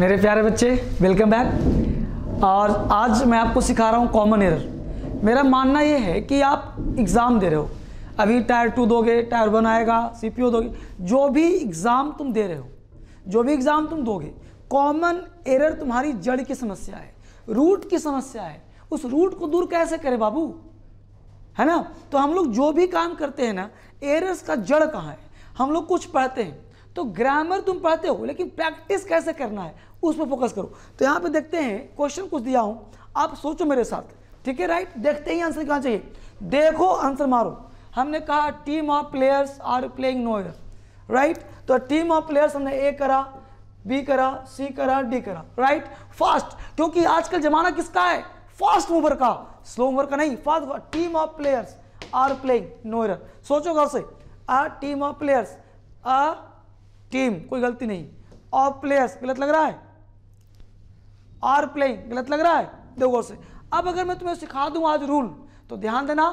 मेरे प्यारे बच्चे वेलकम बैक और आज मैं आपको सिखा रहा हूँ कॉमन एरर मेरा मानना ये है कि आप एग्ज़ाम दे रहे हो अभी टायर टू दोगे टायर वन आएगा सी दोगे जो भी एग्ज़ाम तुम दे रहे हो जो भी एग्ज़ाम तुम दोगे कॉमन एरर तुम्हारी जड़ की समस्या है रूट की समस्या है उस रूट को दूर कैसे करें बाबू है ना तो हम लोग जो भी काम करते हैं ना एरर्स का जड़ कहाँ है हम लोग कुछ पढ़ते हैं तो ग्रामर तुम पढ़ते हो लेकिन प्रैक्टिस कैसे करना है उस पर फोकस करो तो यहाँ पे देखते हैं क्वेश्चन कुछ दिया हूँ आप सोचो मेरे साथ ठीक है राइट देखते ही आंसर कहाँ चाहिए देखो आंसर मारो हमने कहा team of players are playing no error right तो टीम ऑफ प्लेयर्स हमने ए करा बी करा सी करा डी करा राइट फास्ट क्योंकि आजकल जमाना किसका है फास्ट मूवर का स्लो मूवर का नहीं fast team of players are playing no error सोचो घर से a team of players a team कोई गलती नहीं ऑफ प्लेयर्स गलत लग रहा है आर प्लेइंग गलत लग रहा है देखो से अब अगर मैं तुम्हें सिखा दूं आज रूल तो ध्यान देना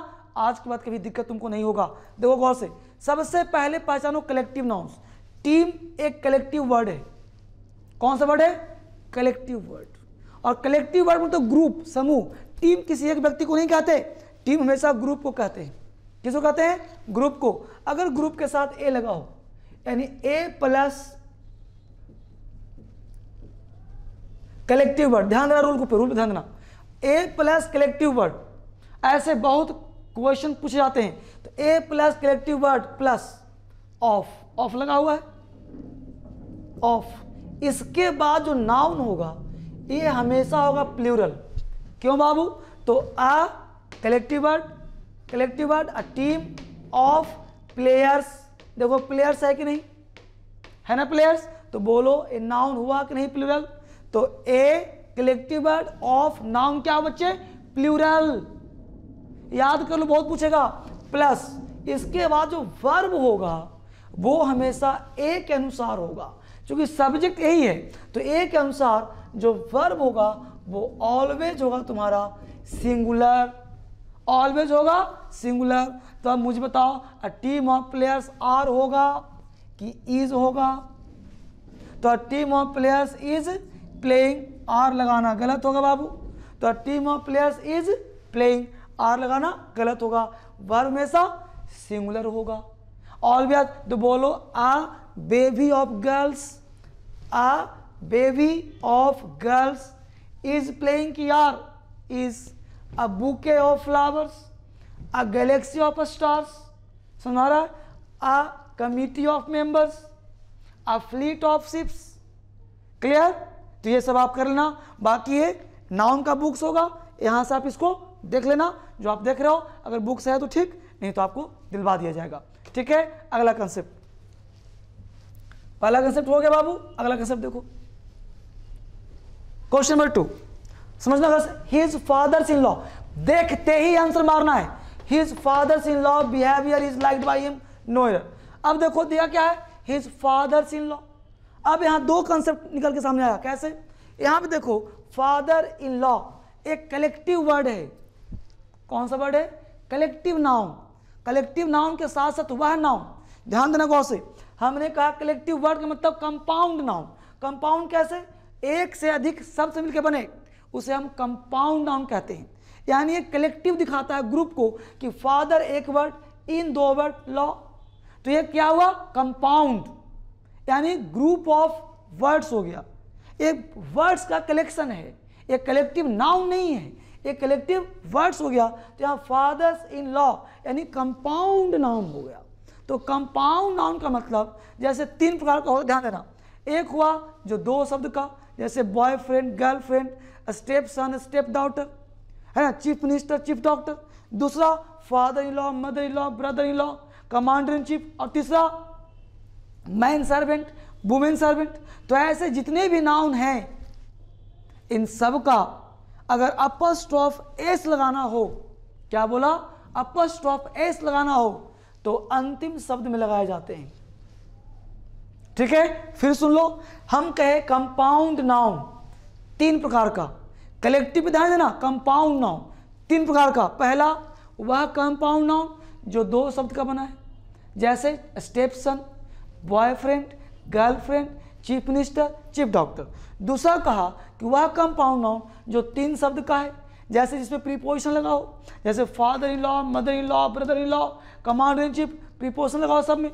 आज के बाद कभी दिक्कत तुमको नहीं होगा देखो गौर से सबसे पहले पहचानो कलेक्टिव नाउंस टीम एक कलेक्टिव वर्ड है कौन सा वर्ड है कलेक्टिव वर्ड और कलेक्टिव वर्ड मतलब ग्रुप समूह टीम किसी एक व्यक्ति को नहीं कहते टीम हमेशा ग्रुप को कहते हैं किसको कहते हैं ग्रुप को अगर ग्रुप के साथ ए लगाओ यानी ए प्लस कलेक्टिव वर्ड ध्यान देना रूल को पे रूल पे ध्यान देना ए प्लस कलेक्टिव वर्ड ऐसे बहुत क्वेश्चन पूछे जाते हैं तो A plus collective word plus of of लगा हुआ है ऑफ इसके बाद जो नाउन होगा ये हमेशा होगा प्लूरल क्यों बाबू तो a collective word collective word a team of players देखो प्लेयर्स है कि नहीं है ना प्लेयर्स तो बोलो ए नाउन हुआ कि नहीं प्लूरल तो a collective word of noun क्या बच्चे प्लूरल याद कर लो बहुत पूछेगा प्लस इसके बाद जो वर्ब होगा वो हमेशा ए के अनुसार होगा क्योंकि सब्जेक्ट यही है तो ए के अनुसार जो वर्ब होगा वो ऑलवेज होगा तुम्हारा सिंगुलर ऑलवेज होगा सिंगुलर तो अब मुझे बताओ a team of players are होगा कि इज होगा तो team of players is playing are लगाना गलत होगा बाबू तो team of players is playing are लगाना गलत होगा वर्ब हमेशा सिंगुलर होगा ऑलवेज तो बोलो a baby of girls a baby of girls is playing की are is a bouquet of flowers, a galaxy of stars, sonara, a committee of members, a fleet of ships. Clear तो ये सब आप कर लेना बाकी ये नाउन का बुक्स होगा यहाँ से आप इसको देख लेना जो आप देख रहे हो अगर बुक्स है तो ठीक नहीं तो आपको दिलवा दिया जाएगा ठीक है अगला कंसेप्ट पहला कंसेप्ट हो गया बाबू अगला कंसेप्ट देखो क्वेश्चन नंबर टू समझना बस हिज फादर्स इन लॉ देखते ही आंसर मारना है his fathers in law behaviour is like by him no error अब देखो दिया क्या है हिज फादर्स इन लॉ अब यहां दो कंसेप्ट निकल के सामने आया कैसे यहां पे देखो फादर इन लॉ एक कलेक्टिव वर्ड है कौन सा वर्ड है कलेक्टिव नाउन कलेक्टिव नाउन के साथ साथ वह नाउन ध्यान देना गौर से हमने कहा कलेक्टिव वर्ड का मतलब कंपाउंड नाउन कंपाउंड कैसे एक से अधिक शब्द मिलकर बने उसे हम कंपाउंड नाउन कहते हैं यानी एक कलेक्टिव दिखाता है ग्रुप को कि फादर एक वर्ड इन दो वर्ड लॉ तो ये क्या हुआ कंपाउंड यानी ग्रुप ऑफ वर्ड्स हो गया एक वर्ड्स का कलेक्शन है ये कलेक्टिव नाउन नहीं है ये कलेक्टिव वर्ड्स हो गया तो यहाँ फादर्स इन लॉ यानी कंपाउंड नाउन हो गया तो कंपाउंड नाउन का मतलब जैसे तीन प्रकार का हो ध्यान देना एक हुआ जो दो शब्द का जैसे boyfriend girlfriend step son step daughter है ना चीफ मिनिस्टर चीफ डॉक्टर दूसरा father in law mother in law brother in law commander in chief और तीसरा मैन सर्वेंट वुमेन सर्वेंट तो ऐसे जितने भी नाउन हैं इन सब का अगर अपर स्टॉफ एस लगाना हो क्या बोला अपर स्टॉफ एस लगाना हो तो अंतिम शब्द में लगाए जाते हैं ठीक है फिर सुन लो हम कहे कंपाउंड नाउन तीन प्रकार का कलेक्टिव भी ध्यान देना कंपाउंड नाउन तीन प्रकार का पहला वह कंपाउंड नाउन जो दो शब्द का बना है जैसे stepson boyfriend girlfriend chief minister chief doctor दूसरा कहा कि वह कंपाउंड नाउन जो तीन शब्द का है जैसे जिसमें प्रीपोजिशन लगाओ जैसे father in law mother in law brother in law commander in chief preposition लगाओ सब में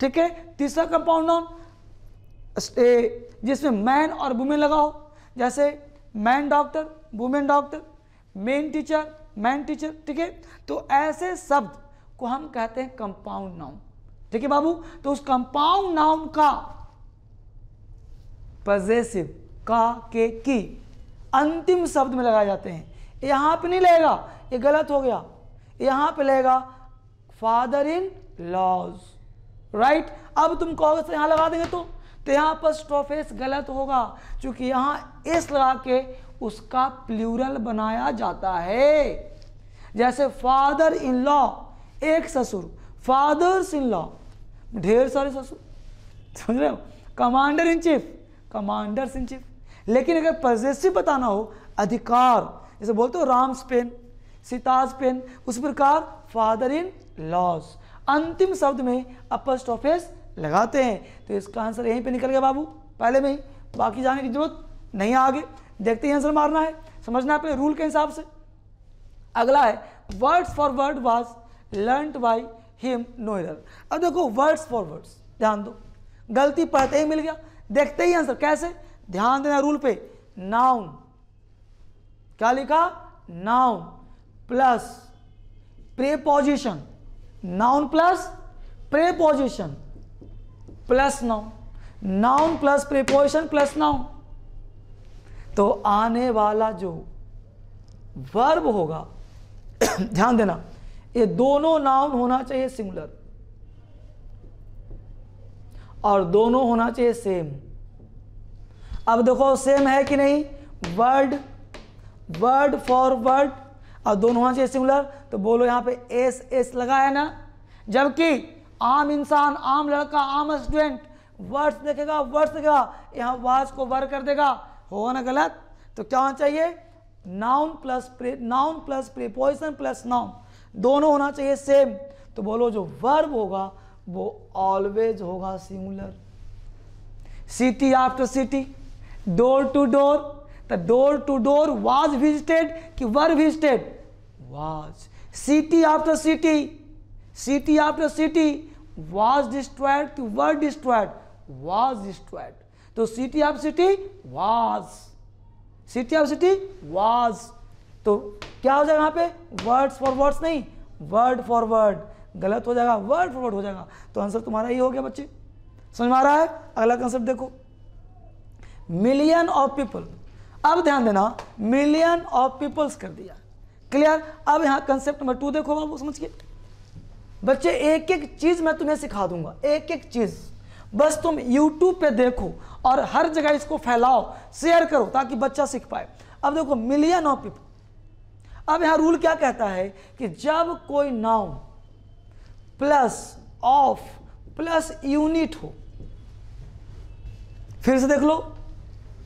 ठीक है तीसरा कंपाउंड नाउन जिसमें मैन और वुमेन लगा हो जैसे man doctor women doctor men teacher man teacher ठीक है तो ऐसे शब्द को हम कहते हैं कंपाउंड नाउन ठीक है बाबू तो उस कंपाउंड नाउन का पजेसिव का के की अंतिम शब्द में लगाए जाते हैं यहां पे नहीं लगेगा ये गलत हो गया यहां पे लेगा फादर इन लॉज राइट अब तुम कहोगे तो यहां लगा देंगे तो तो यहाँ पर स्टॉफेस गलत होगा क्योंकि यहाँ एस लगा के उसका प्लूरल बनाया जाता है जैसे फादर इन लॉ एक ससुर फादर्स इन लॉ ढेर सारे ससुर समझ रहे हो commander in chief commanders in chief लेकिन अगर पजेसिव बताना हो अधिकार जैसे बोलते हो राम पेन सीताज पेन उस प्रकार फादर इन लॉज अंतिम शब्द में अपर स्टॉफेस लगाते हैं तो इसका आंसर यहीं पे निकल गया बाबू पहले में ही बाकी जाने की जरूरत नहीं आगे देखते ही आंसर मारना है समझना है अपने रूल के हिसाब से अगला है words for word was learn by him no error अब देखो वर्ड्स फॉर वर्ड्स ध्यान दो गलती पढ़ते ही मिल गया देखते ही आंसर कैसे ध्यान देना रूल पे नाउन क्या लिखा noun plus preposition noun plus preposition plus noun noun plus preposition plus noun तो आने वाला जो वर्ब होगा ध्यान देना ये दोनों नाउन होना चाहिए सिंगुलर और दोनों होना चाहिए सेम अब देखो सेम है कि नहीं वर्ड वर्ड फॉर वर्ड और दोनों होना चाहिए सिंगुलर तो बोलो यहां पे एस एस लगा है ना जबकि आम इंसान आम लड़का आम स्टूडेंट वर्ड्स देखेगा वर्ड्स देखेगा यहाँ वाज को वर कर देगा होगा ना गलत तो क्या होना चाहिए noun plus pre noun plus preposition plus noun दोनों होना चाहिए सेम तो बोलो जो वर्ब होगा वो ऑलवेज होगा singular city after city door to door तो door to door was visited कि were visited was city after city city after city was destroyed की वर्ड डिस्ट्रॉयड वॉज डिस्ट्रॉयड तो city of city was city of city was तो क्या हो जाएगा यहां पे वर्ड्स फॉर वर्ड्स नहीं वर्ड फॉर वर्ड गलत हो जाएगा वर्ड फॉर वर्ड हो जाएगा तो आंसर तुम्हारा ही हो गया बच्चे समझ में आ रहा है अगला कंसेप्ट देखो मिलियन ऑफ पीपल अब ध्यान देना मिलियन ऑफ पीपल्स कर दिया क्लियर अब यहां कंसेप्ट नंबर टू देखो बाबू समझिए बच्चे एक एक चीज़ मैं तुम्हें सिखा दूंगा एक एक चीज़ बस तुम यूट्यूब पे देखो और हर जगह इसको फैलाओ शेयर करो ताकि बच्चा सीख पाए अब देखो मिलियन ऑफ पीपल अब यहां रूल क्या कहता है कि जब कोई noun plus of plus unit हो फिर से देख लो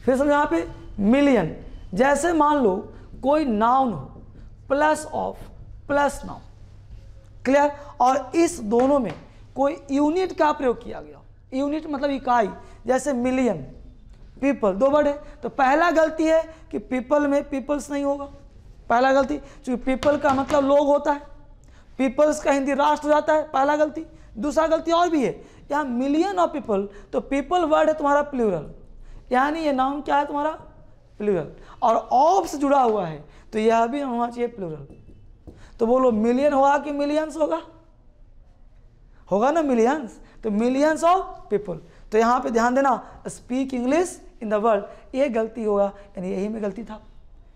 फिर से यहां पे मिलियन जैसे मान लो कोई नाउन हो plus of plus noun clear और इस दोनों में कोई यूनिट का प्रयोग किया गया यूनिट मतलब इकाई जैसे मिलियन पीपल दो वर्ड है तो पहला गलती है कि पीपल में पीपल्स नहीं होगा पहला गलती क्योंकि पीपल का मतलब लोग होता है पीपल्स का हिंदी राष्ट्र हो जाता है पहला गलती दूसरा गलती और भी है यहाँ मिलियन ऑफ पीपल तो पीपल वर्ड है तुम्हारा प्लूरल यानी ये नाम क्या है तुम्हारा प्लूरल और ऑफ जुड़ा हुआ है तो यह भी होना चाहिए प्लूरल तो बोलो मिलियन होगा कि मिलियंस होगा होगा ना मिलियंस तो मिलियंस ऑफ पीपल तो यहां पे ध्यान देना speak English in the world ये गलती होगा यानी यही में गलती था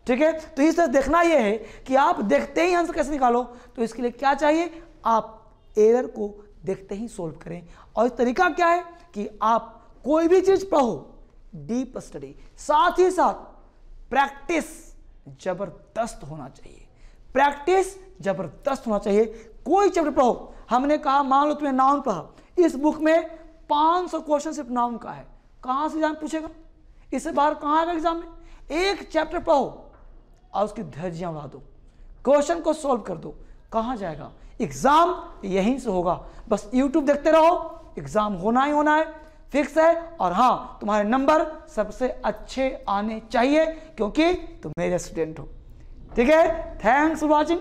ठीक है तो इस तरह देखना ये है कि आप देखते ही आंसर कैसे निकालो तो इसके लिए क्या चाहिए आप एरर को देखते ही सोल्व करें और तरीका क्या है कि आप कोई भी चीज़ पढ़ो डीप स्टडी साथ ही साथ प्रैक्टिस जबरदस्त होना चाहिए प्रैक्टिस जबरदस्त होना चाहिए कोई चैप्टर पढ़ो हमने कहा मान लो तुम्हें नाउन पढ़ा इस बुक में 500 क्वेश्चन सिर्फ नाउन का है कहाँ से एग्जाम पूछेगा इससे बाहर कहां आएगा एग्जाम में एक चैप्टर पढ़ो और उसकी धर्जियां उड़ा दो क्वेश्चन को सॉल्व कर दो कहां जाएगा एग्जाम यहीं से होगा बस यूट्यूब देखते रहो एग्जाम होना ही होना है फिक्स है और हाँ तुम्हारे नंबर सबसे अच्छे आने चाहिए क्योंकि तुम मेरे स्टूडेंट हो ठीक है थैंक्स फॉर वॉचिंग